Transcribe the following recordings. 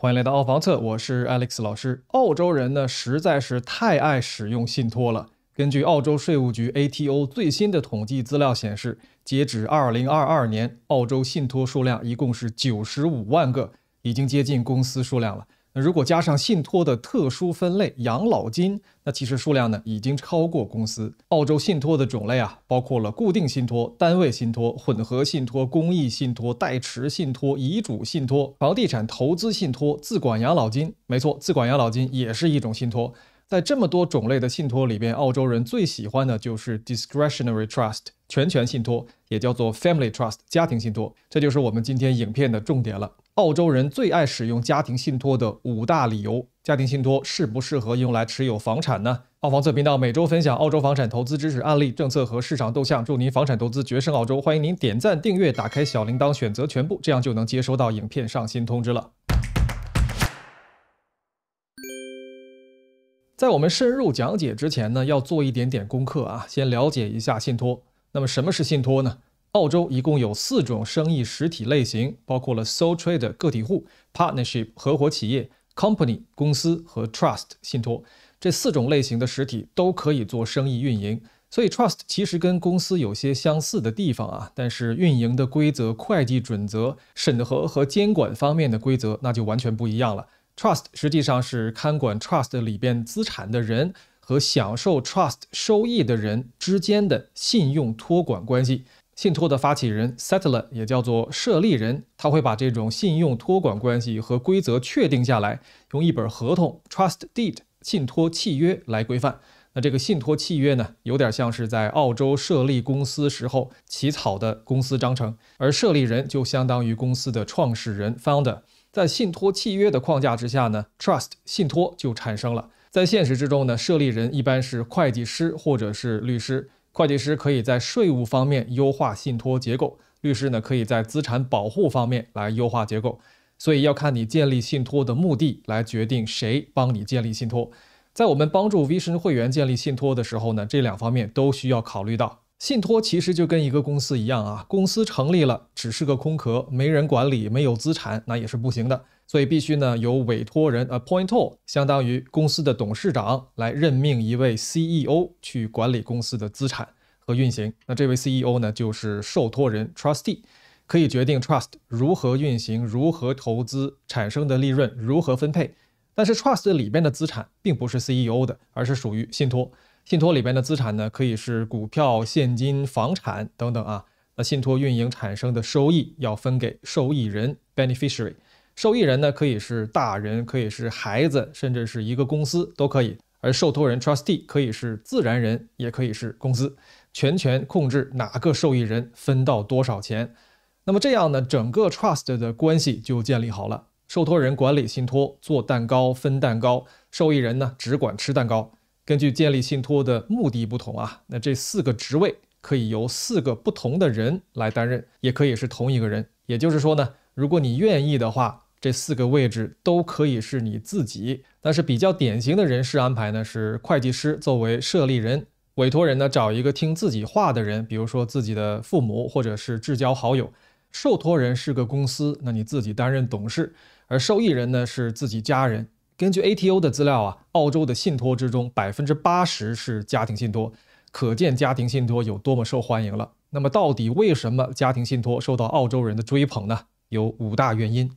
欢迎来到澳房测，我是 Alex 老师。澳洲人呢实在是太爱使用信托了。根据澳洲税务局 ATO 最新的统计资料显示，截止二零二二年，澳洲信托数量一共是九十五万个，已经接近公司数量了。那如果加上信托的特殊分类，养老金，那其实数量呢已经超过公司。澳洲信托的种类啊，包括了固定信托、单位信托、混合信托、公益信托、代持信托、遗嘱信托、房地产投资信托、自管养老金。没错，自管养老金也是一种信托。在这么多种类的信托里边，澳洲人最喜欢的就是 discretionary trust（ 全权信托），也叫做 family trust（ 家庭信托）。这就是我们今天影片的重点了。澳洲人最爱使用家庭信托的五大理由。家庭信托适不适合用来持有房产呢？澳房策频道每周分享澳洲房产投资知识、案例、政策和市场动向，祝您房产投资决胜澳洲。欢迎您点赞、订阅、打开小铃铛，选择全部，这样就能接收到影片上新通知了。在我们深入讲解之前呢，要做一点点功课啊，先了解一下信托。那么什么是信托呢？澳洲一共有四种生意实体类型，包括了 sole t r a d e 个体户、partnership 合伙企业、company 公司和 trust 信托。这四种类型的实体都可以做生意运营。所以 trust 其实跟公司有些相似的地方啊，但是运营的规则、会计准则、审核和监管方面的规则那就完全不一样了。trust 实际上是看管 trust 里边资产的人和享受 trust 收益的人之间的信用托管关系。信托的发起人 settler 也叫做设立人，他会把这种信用托管关系和规则确定下来，用一本合同 trust deed 信托契约来规范。那这个信托契约呢，有点像是在澳洲设立公司时候起草的公司章程，而设立人就相当于公司的创始人 founder。在信托契约的框架之下呢，trust 信托就产生了。在现实之中呢，设立人一般是会计师或者是律师。会计师可以在税务方面优化信托结构，律师呢可以在资产保护方面来优化结构，所以要看你建立信托的目的来决定谁帮你建立信托。在我们帮助 Vision 会员建立信托的时候呢，这两方面都需要考虑到。信托其实就跟一个公司一样啊，公司成立了只是个空壳，没人管理，没有资产，那也是不行的。所以必须呢由委托人 appointor，相当于公司的董事长来任命一位 CEO 去管理公司的资产和运行。那这位 CEO 呢就是受托人 trustee，可以决定 trust 如何运行、如何投资、产生的利润如何分配。但是 trust 里边的资产并不是 CEO 的，而是属于信托。信托里边的资产呢可以是股票、现金、房产等等啊。那信托运营产生的收益要分给受益人 beneficiary。受益人呢，可以是大人，可以是孩子，甚至是一个公司都可以。而受托人 （trustee） 可以是自然人，也可以是公司，全权控制哪个受益人分到多少钱。那么这样呢，整个 trust 的关系就建立好了。受托人管理信托，做蛋糕分蛋糕，受益人呢只管吃蛋糕。根据建立信托的目的不同啊，那这四个职位可以由四个不同的人来担任，也可以是同一个人。也就是说呢。如果你愿意的话，这四个位置都可以是你自己。但是比较典型的人事安排呢，是会计师作为设立人，委托人呢找一个听自己话的人，比如说自己的父母或者是至交好友。受托人是个公司，那你自己担任董事，而受益人呢是自己家人。根据 ATO 的资料啊，澳洲的信托之中百分之八十是家庭信托，可见家庭信托有多么受欢迎了。那么到底为什么家庭信托受到澳洲人的追捧呢？有五大原因。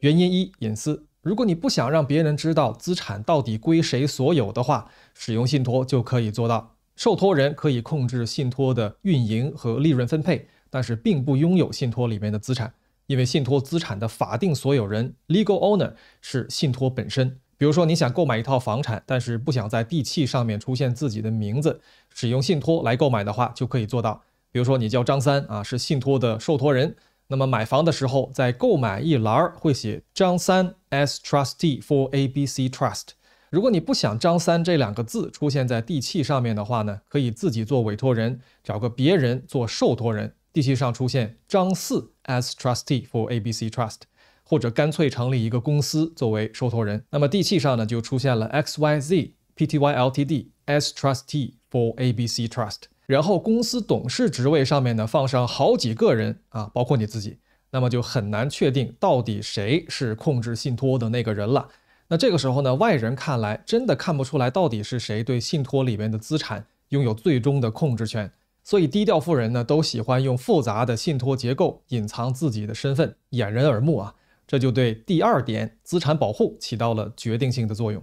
原因一：隐私。如果你不想让别人知道资产到底归谁所有的话，使用信托就可以做到。受托人可以控制信托的运营和利润分配，但是并不拥有信托里面的资产，因为信托资产的法定所有人 （legal owner） 是信托本身。比如说，你想购买一套房产，但是不想在地契上面出现自己的名字，使用信托来购买的话，就可以做到。比如说，你叫张三啊，是信托的受托人。那么买房的时候，在购买一栏儿会写张三 as trustee for ABC Trust。如果你不想张三这两个字出现在地契上面的话呢，可以自己做委托人，找个别人做受托人，地契上出现张四 as trustee for ABC Trust，或者干脆成立一个公司作为受托人，那么地契上呢就出现了 XYZ PTY LTD as trustee for ABC Trust。然后公司董事职位上面呢放上好几个人啊，包括你自己，那么就很难确定到底谁是控制信托的那个人了。那这个时候呢，外人看来真的看不出来到底是谁对信托里面的资产拥有最终的控制权。所以低调富人呢都喜欢用复杂的信托结构隐藏自己的身份，掩人耳目啊。这就对第二点资产保护起到了决定性的作用。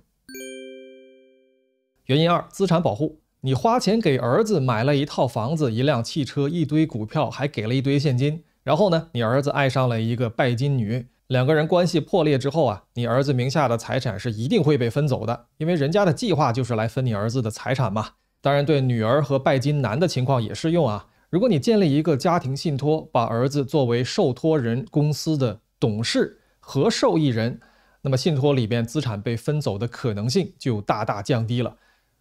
原因二：资产保护。你花钱给儿子买了一套房子、一辆汽车、一堆股票，还给了一堆现金。然后呢，你儿子爱上了一个拜金女，两个人关系破裂之后啊，你儿子名下的财产是一定会被分走的，因为人家的计划就是来分你儿子的财产嘛。当然，对女儿和拜金男的情况也适用啊。如果你建立一个家庭信托，把儿子作为受托人、公司的董事和受益人，那么信托里边资产被分走的可能性就大大降低了。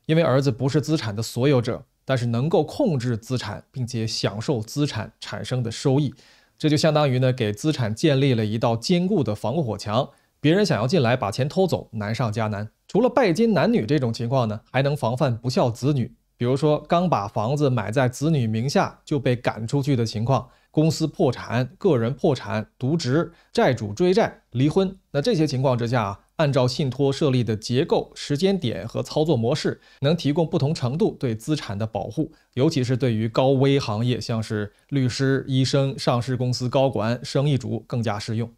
因为儿子不是资产的所有者，但是能够控制资产，并且享受资产产生的收益，这就相当于呢给资产建立了一道坚固的防火墙，别人想要进来把钱偷走，难上加难。除了拜金男女这种情况呢，还能防范不孝子女，比如说刚把房子买在子女名下就被赶出去的情况，公司破产、个人破产、渎职、债主追债、离婚，那这些情况之下啊。按照信托设立的结构、时间点和操作模式，能提供不同程度对资产的保护，尤其是对于高危行业，像是律师、医生、上市公司高管、生意主更加适用。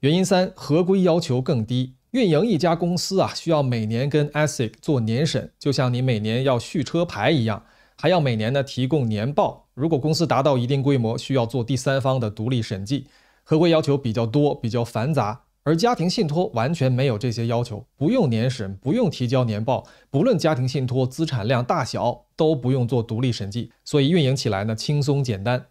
原因三，合规要求更低。运营一家公司啊，需要每年跟 ASIC 做年审，就像你每年要续车牌一样，还要每年呢提供年报。如果公司达到一定规模，需要做第三方的独立审计，合规要求比较多，比较繁杂。而家庭信托完全没有这些要求，不用年审，不用提交年报，不论家庭信托资产量大小，都不用做独立审计，所以运营起来呢轻松简单。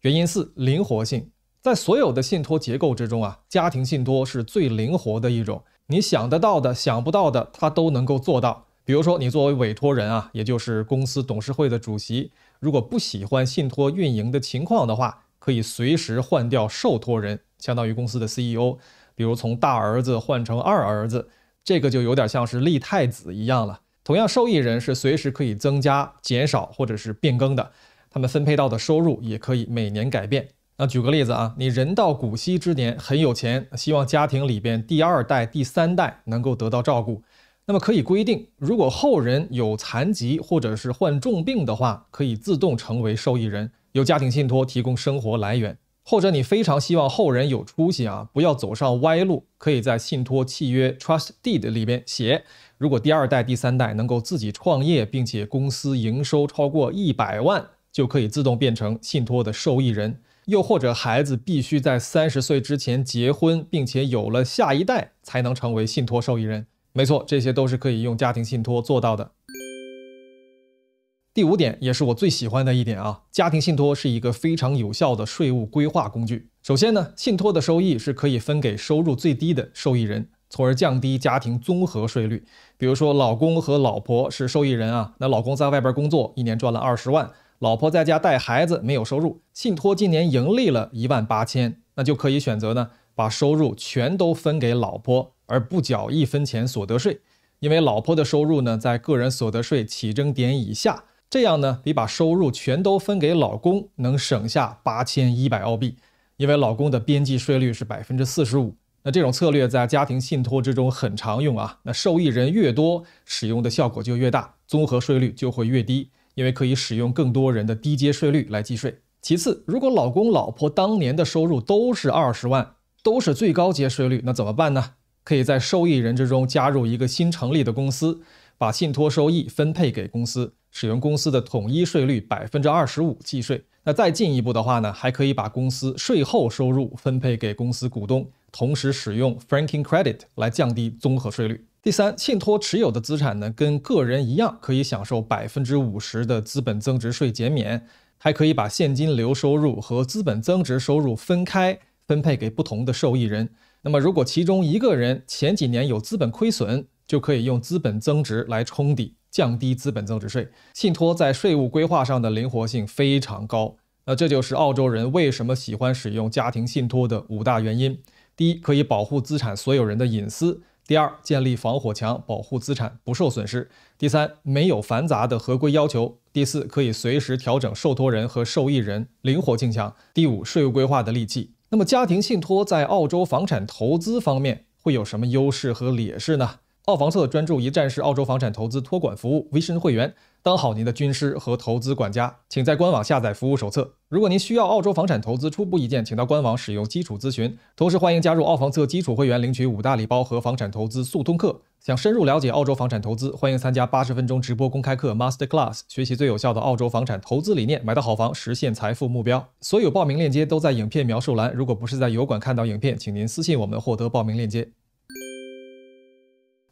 原因四：灵活性，在所有的信托结构之中啊，家庭信托是最灵活的一种，你想得到的、想不到的，它都能够做到。比如说，你作为委托人啊，也就是公司董事会的主席，如果不喜欢信托运营的情况的话。可以随时换掉受托人，相当于公司的 CEO，比如从大儿子换成二儿子，这个就有点像是立太子一样了。同样，受益人是随时可以增加、减少或者是变更的，他们分配到的收入也可以每年改变。那举个例子啊，你人到古稀之年很有钱，希望家庭里边第二代、第三代能够得到照顾，那么可以规定，如果后人有残疾或者是患重病的话，可以自动成为受益人。由家庭信托提供生活来源，或者你非常希望后人有出息啊，不要走上歪路，可以在信托契约 （trust deed） 里边写：如果第二代、第三代能够自己创业，并且公司营收超过一百万，就可以自动变成信托的受益人。又或者，孩子必须在三十岁之前结婚，并且有了下一代才能成为信托受益人。没错，这些都是可以用家庭信托做到的。第五点也是我最喜欢的一点啊，家庭信托是一个非常有效的税务规划工具。首先呢，信托的收益是可以分给收入最低的受益人，从而降低家庭综合税率。比如说，老公和老婆是受益人啊，那老公在外边工作，一年赚了二十万，老婆在家带孩子没有收入。信托今年盈利了一万八千，那就可以选择呢，把收入全都分给老婆，而不缴一分钱所得税，因为老婆的收入呢在个人所得税起征点以下。这样呢，比把收入全都分给老公能省下八千一百澳币，因为老公的边际税率是百分之四十五。那这种策略在家庭信托之中很常用啊。那受益人越多，使用的效果就越大，综合税率就会越低，因为可以使用更多人的低阶税率来计税。其次，如果老公、老婆当年的收入都是二十万，都是最高阶税率，那怎么办呢？可以在受益人之中加入一个新成立的公司，把信托收益分配给公司。使用公司的统一税率百分之二十五计税。那再进一步的话呢，还可以把公司税后收入分配给公司股东，同时使用 franking credit 来降低综合税率。第三，信托持有的资产呢，跟个人一样可以享受百分之五十的资本增值税减免，还可以把现金流收入和资本增值收入分开分配给不同的受益人。那么，如果其中一个人前几年有资本亏损，就可以用资本增值来冲抵。降低资本增值税，信托在税务规划上的灵活性非常高。那这就是澳洲人为什么喜欢使用家庭信托的五大原因：第一，可以保护资产所有人的隐私；第二，建立防火墙，保护资产不受损失；第三，没有繁杂的合规要求；第四，可以随时调整受托人和受益人，灵活性强；第五，税务规划的利器。那么，家庭信托在澳洲房产投资方面会有什么优势和劣势呢？澳房策专注一站式澳洲房产投资托管服务，Vision 会员当好您的军师和投资管家，请在官网下载服务手册。如果您需要澳洲房产投资初步意见，请到官网使用基础咨询。同时欢迎加入澳房策基础会员，领取五大礼包和房产投资速通课。想深入了解澳洲房产投资，欢迎参加八十分钟直播公开课 Master Class，学习最有效的澳洲房产投资理念，买到好房，实现财富目标。所有报名链接都在影片描述栏。如果不是在油管看到影片，请您私信我们获得报名链接。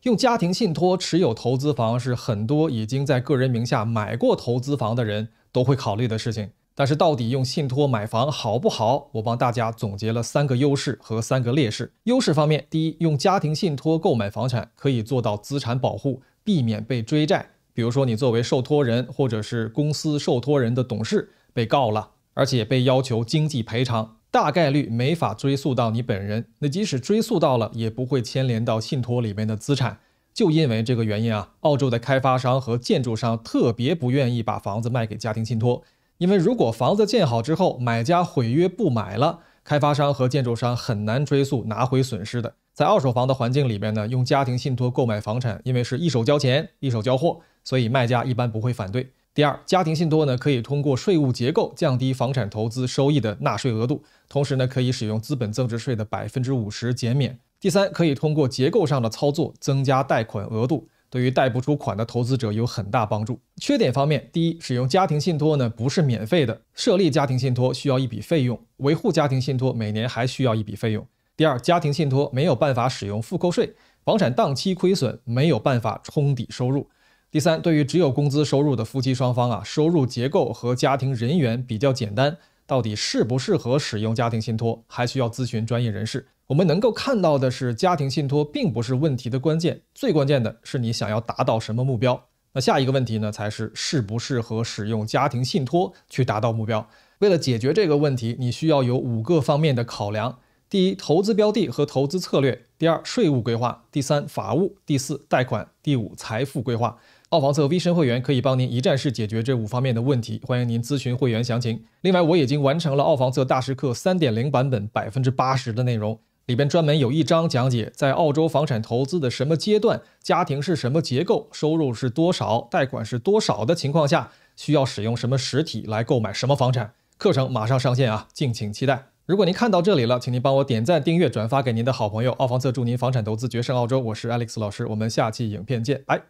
用家庭信托持有投资房是很多已经在个人名下买过投资房的人都会考虑的事情。但是到底用信托买房好不好？我帮大家总结了三个优势和三个劣势。优势方面，第一，用家庭信托购买房产可以做到资产保护，避免被追债。比如说，你作为受托人或者是公司受托人的董事被告了，而且被要求经济赔偿。大概率没法追溯到你本人，那即使追溯到了，也不会牵连到信托里面的资产。就因为这个原因啊，澳洲的开发商和建筑商特别不愿意把房子卖给家庭信托，因为如果房子建好之后，买家毁约不买了，开发商和建筑商很难追溯拿回损失的。在二手房的环境里面呢，用家庭信托购买房产，因为是一手交钱一手交货，所以卖家一般不会反对。第二，家庭信托呢可以通过税务结构降低房产投资收益的纳税额度，同时呢可以使用资本增值税的百分之五十减免。第三，可以通过结构上的操作增加贷款额度，对于贷不出款的投资者有很大帮助。缺点方面，第一，使用家庭信托呢不是免费的，设立家庭信托需要一笔费用，维护家庭信托每年还需要一笔费用。第二，家庭信托没有办法使用复扣税，房产当期亏损没有办法冲抵收入。第三，对于只有工资收入的夫妻双方啊，收入结构和家庭人员比较简单，到底适不适合使用家庭信托，还需要咨询专业人士。我们能够看到的是，家庭信托并不是问题的关键，最关键的是你想要达到什么目标。那下一个问题呢，才是适不适合使用家庭信托去达到目标。为了解决这个问题，你需要有五个方面的考量：第一，投资标的和投资策略；第二，税务规划；第三，法务；第四，贷款；第五，财富规划。澳房策 V 深会员可以帮您一站式解决这五方面的问题，欢迎您咨询会员详情。另外，我已经完成了澳房策大师课三点零版本百分之八十的内容，里边专门有一章讲解在澳洲房产投资的什么阶段，家庭是什么结构，收入是多少，贷款是多少的情况下，需要使用什么实体来购买什么房产。课程马上上线啊，敬请期待。如果您看到这里了，请您帮我点赞、订阅、转发给您的好朋友。澳房策祝您房产投资决胜澳洲，我是 Alex 老师，我们下期影片见，拜。